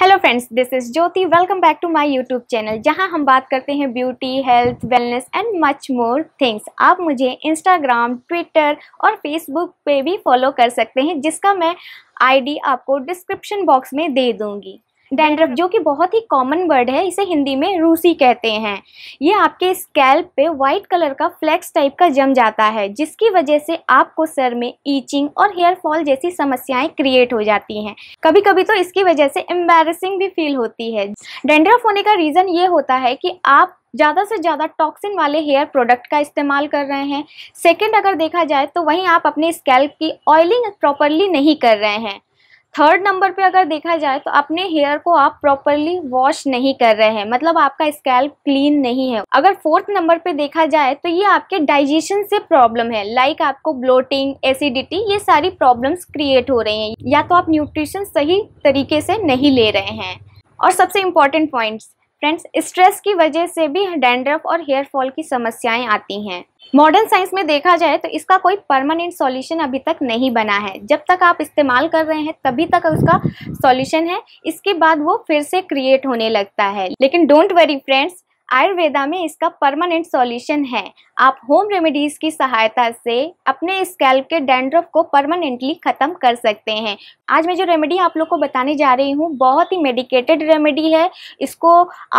hello friends this is Jyoti welcome back to my YouTube channel जहां हम बात करते हैं beauty health wellness and much more things आप मुझे इंस्टाग्राम ट्विटर और फेसबुक पे भी फॉलो कर सकते हैं जिसका मैं आईडी आपको डिस्क्रिप्शन बॉक्स में दे दूंगी डेंड्रफ जो कि बहुत ही कॉमन वर्ड है इसे हिंदी में रूसी कहते हैं ये आपके स्कैल्प पे वाइट कलर का फ्लैक्स टाइप का जम जाता है जिसकी वजह से आपको सर में ईचिंग और हेयर फॉल जैसी समस्याएं क्रिएट हो जाती हैं कभी कभी तो इसकी वजह से एम्बेरसिंग भी फील होती है डेंड्रफ होने का रीज़न ये होता है कि आप ज़्यादा से ज़्यादा टॉक्सिन वाले हेयर प्रोडक्ट का इस्तेमाल कर रहे हैं सेकेंड अगर देखा जाए तो वहीं आप अपने स्कैल्प की ऑयलिंग प्रॉपरली नहीं कर रहे हैं थर्ड नंबर पे अगर देखा जाए तो अपने हेयर को आप प्रॉपरली वॉश नहीं कर रहे हैं मतलब आपका स्कैल्प क्लीन नहीं है अगर फोर्थ नंबर पे देखा जाए तो ये आपके डाइजेशन से प्रॉब्लम है लाइक like आपको ब्लोटिंग एसिडिटी ये सारी प्रॉब्लम्स क्रिएट हो रही हैं या तो आप न्यूट्रिशन सही तरीके से नहीं ले रहे हैं और सबसे इम्पॉर्टेंट पॉइंट्स फ्रेंड्स स्ट्रेस की वजह से भी डेंड्रफ और हेयर फॉल की समस्याएं आती हैं मॉडर्न साइंस में देखा जाए तो इसका कोई परमानेंट सॉल्यूशन अभी तक नहीं बना है जब तक आप इस्तेमाल कर रहे हैं तभी तक उसका सॉल्यूशन है इसके बाद वो फिर से क्रिएट होने लगता है लेकिन डोंट वरी फ्रेंड्स आयुर्वेदा में इसका परमानेंट सॉल्यूशन है आप होम रेमेडीज़ की सहायता से अपने स्कैल्प के डेंड्रफ को परमानेंटली ख़त्म कर सकते हैं आज मैं जो रेमेडी आप लोग को बताने जा रही हूँ बहुत ही मेडिकेटेड रेमेडी है इसको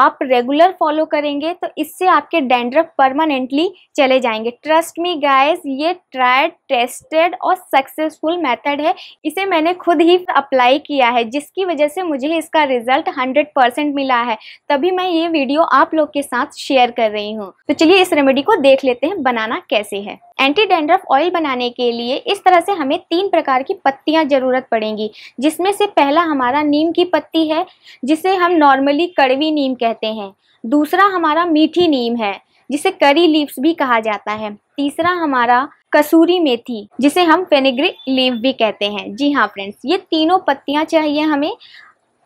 आप रेगुलर फॉलो करेंगे तो इससे आपके डेंड्रफ परमानेंटली चले जाएंगे ट्रस्ट मी गाइस ये ट्राइड टेस्टेड और सक्सेसफुल मेथड है इसे मैंने खुद ही अप्लाई किया है जिसकी वजह से मुझे इसका रिजल्ट हंड्रेड मिला है तभी मैं ये वीडियो आप लोग के साथ शेयर कर रही हूँ तो चलिए इस रेमेडी को देख लेते हैं बनाना कैसे है एंटी डेंड्रफ ऑयल बनाने के लिए इस तरह से हमें तीन प्रकार की पत्तियां ज़रूरत पड़ेंगी जिसमें से पहला हमारा नीम की पत्ती है जिसे हम नॉर्मली कड़वी नीम कहते हैं दूसरा हमारा मीठी नीम है जिसे करी लीव्स भी कहा जाता है तीसरा हमारा कसूरी मेथी जिसे हम फेनेग्रिक लीव भी कहते हैं जी हाँ फ्रेंड्स ये तीनों पत्तियाँ चाहिए हमें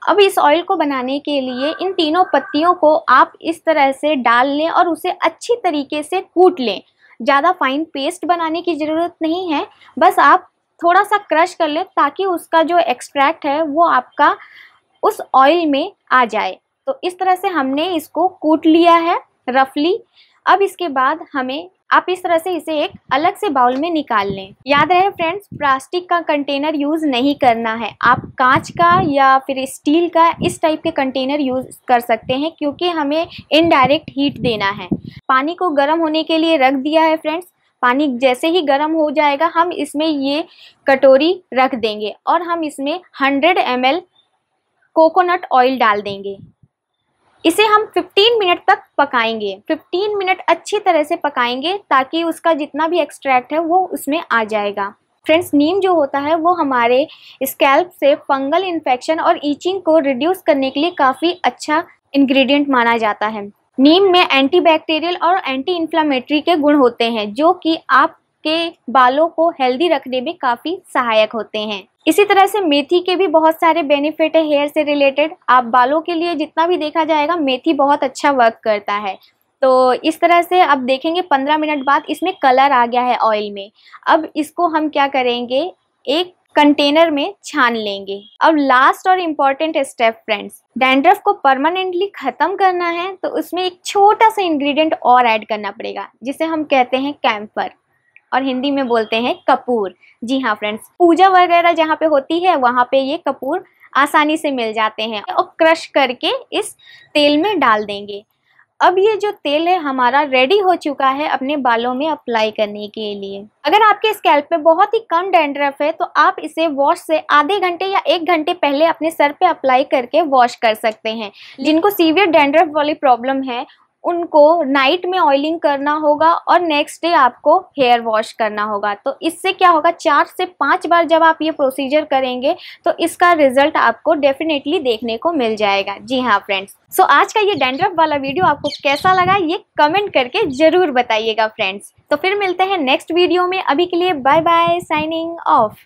अब इस ऑयल को बनाने के लिए इन तीनों पत्तियों को आप इस तरह से डाल लें और उसे अच्छी तरीके से कूट लें ज़्यादा फाइन पेस्ट बनाने की ज़रूरत नहीं है बस आप थोड़ा सा क्रश कर लें ताकि उसका जो एक्सट्रैक्ट है वो आपका उस ऑयल में आ जाए तो इस तरह से हमने इसको कूट लिया है रफली अब इसके बाद हमें आप इस तरह से इसे एक अलग से बाउल में निकाल लें याद रहे फ्रेंड्स प्लास्टिक का कंटेनर यूज़ नहीं करना है आप कांच का या फिर स्टील का इस टाइप के कंटेनर यूज़ कर सकते हैं क्योंकि हमें इनडायरेक्ट हीट देना है पानी को गर्म होने के लिए रख दिया है फ्रेंड्स पानी जैसे ही गर्म हो जाएगा हम इसमें ये कटोरी रख देंगे और हम इसमें 100 ml कोकोनट ऑयल डाल देंगे इसे हम 15 मिनट तक पकाएंगे 15 मिनट अच्छी तरह से पकाएंगे ताकि उसका जितना भी एक्सट्रैक्ट है वो उसमें आ जाएगा फ्रेंड्स नीम जो होता है वो हमारे स्कैल्प से फंगल इन्फेक्शन और ईचिंग को रिड्यूस करने के लिए काफ़ी अच्छा इन्ग्रीडियंट माना जाता है नीम में एंटीबैक्टीरियल और एंटी इन्फ्लामेटरी के गुण होते हैं जो कि आप के बालों को हेल्दी रखने में काफ़ी सहायक होते हैं इसी तरह से मेथी के भी बहुत सारे बेनिफिट है हेयर से रिलेटेड आप बालों के लिए जितना भी देखा जाएगा मेथी बहुत अच्छा वर्क करता है तो इस तरह से अब देखेंगे पंद्रह मिनट बाद इसमें कलर आ गया है ऑयल में अब इसको हम क्या करेंगे एक कंटेनर में छान लेंगे अब लास्ट और इम्पॉर्टेंट स्टेप फ्रेंड्स डैंड्रफ को परमानेंटली ख़त्म करना है तो उसमें एक छोटा सा इंग्रेडिएंट और ऐड करना पड़ेगा जिसे हम कहते हैं कैम्फर और हिंदी में बोलते हैं कपूर जी हाँ फ्रेंड्स पूजा वगैरह जहाँ पे होती है वहाँ पे ये कपूर आसानी से मिल जाते हैं और क्रश करके इस तेल में डाल देंगे अब ये जो तेल है हमारा रेडी हो चुका है अपने बालों में अप्लाई करने के लिए अगर आपके स्कैल्प पे बहुत ही कम डेंड्रफ है तो आप इसे वॉश से आधे घंटे या एक घंटे पहले अपने सर पे अप्लाई करके वॉश कर सकते हैं जिनको सीवियर डेंड्रफ वाली प्रॉब्लम है उनको नाइट में ऑयलिंग करना होगा और नेक्स्ट डे आपको हेयर वॉश करना होगा तो इससे क्या होगा चार से पांच बार जब आप ये प्रोसीजर करेंगे तो इसका रिजल्ट आपको डेफिनेटली देखने को मिल जाएगा जी हाँ फ्रेंड्स सो so, आज का ये डेंड्रफ वाला वीडियो आपको कैसा लगा ये कमेंट करके ज़रूर बताइएगा फ्रेंड्स तो फिर मिलते हैं नेक्स्ट वीडियो में अभी के लिए बाय बाय साइनिंग ऑफ